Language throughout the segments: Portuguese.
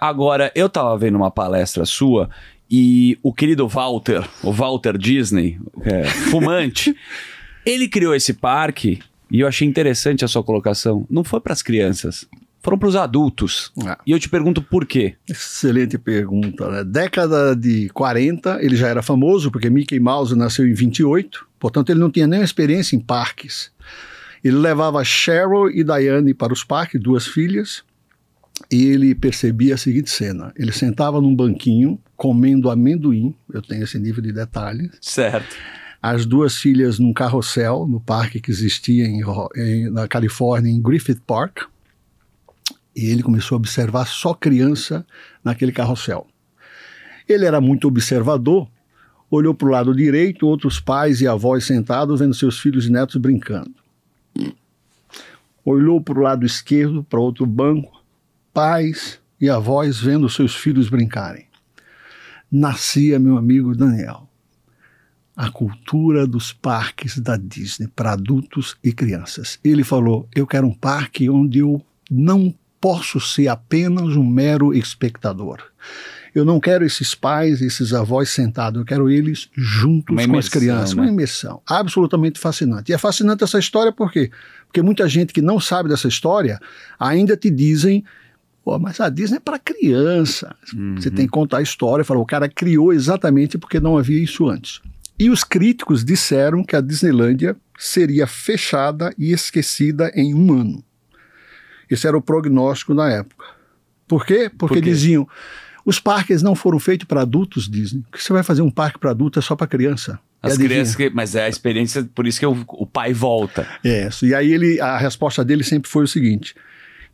Agora, eu tava vendo uma palestra sua e o querido Walter, o Walter Disney, é, fumante, ele criou esse parque e eu achei interessante a sua colocação. Não foi para as crianças, foram para os adultos. Ah. E eu te pergunto por quê? Excelente pergunta. Né? Década de 40, ele já era famoso, porque Mickey Mouse nasceu em 28, portanto, ele não tinha nenhuma experiência em parques. Ele levava Cheryl e Diane para os parques, duas filhas, ele percebia a seguinte cena. Ele sentava num banquinho, comendo amendoim, eu tenho esse nível de detalhe. Certo. As duas filhas num carrossel, no parque que existia em, em, na Califórnia, em Griffith Park. E ele começou a observar só criança naquele carrossel. Ele era muito observador, olhou para o lado direito, outros pais e avós sentados vendo seus filhos e netos brincando. Olhou para o lado esquerdo, para outro banco, pais e avós vendo seus filhos brincarem. Nascia meu amigo Daniel. A cultura dos parques da Disney para adultos e crianças. Ele falou: Eu quero um parque onde eu não posso ser apenas um mero espectador. Eu não quero esses pais, esses avós sentados, eu quero eles juntos imersão, com as crianças. Né? Uma imersão. Absolutamente fascinante. E é fascinante essa história por quê? Porque muita gente que não sabe dessa história ainda te dizem Pô, mas a Disney é para criança. Uhum. Você tem que contar a história. Falou, o cara criou exatamente porque não havia isso antes. E os críticos disseram que a Disneylândia seria fechada e esquecida em um ano. Esse era o prognóstico na época. Por quê? Porque Por quê? diziam: os parques não foram feitos para adultos, Disney. O que você vai fazer um parque para adulto é só para criança? As crianças que, mas é a experiência, por isso que o, o pai volta. É, e aí ele, a resposta dele sempre foi o seguinte: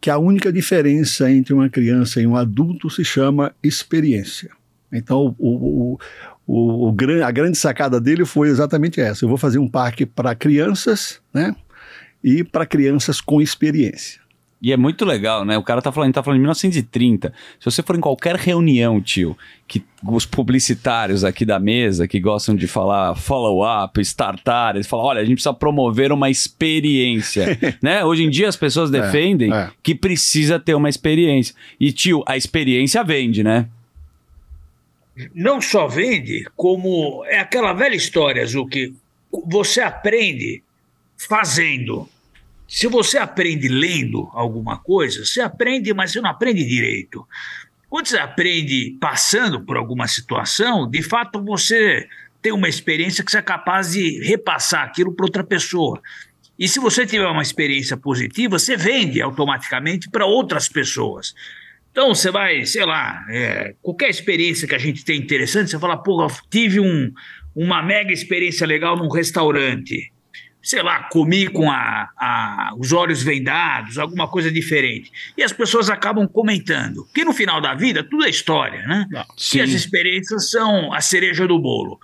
que a única diferença entre uma criança e um adulto se chama experiência. Então, o, o, o, a grande sacada dele foi exatamente essa. Eu vou fazer um parque para crianças, né? E para crianças com experiência. E é muito legal, né? O cara tá falando, tá falando de 1930. Se você for em qualquer reunião, tio, que os publicitários aqui da mesa que gostam de falar follow-up, startup, eles falam, olha, a gente precisa promover uma experiência, né? Hoje em dia as pessoas é, defendem é, é. que precisa ter uma experiência. E tio, a experiência vende, né? Não só vende, como é aquela velha história, Zuki, você aprende fazendo se você aprende lendo alguma coisa, você aprende, mas você não aprende direito. Quando você aprende passando por alguma situação, de fato você tem uma experiência que você é capaz de repassar aquilo para outra pessoa. E se você tiver uma experiência positiva, você vende automaticamente para outras pessoas. Então você vai, sei lá, é, qualquer experiência que a gente tem interessante, você fala, pô, tive um, uma mega experiência legal num restaurante sei lá, comi com a, a, os olhos vendados, alguma coisa diferente. E as pessoas acabam comentando. que no final da vida, tudo é história, né? Sim. Ah, e as experiências são a cereja do bolo.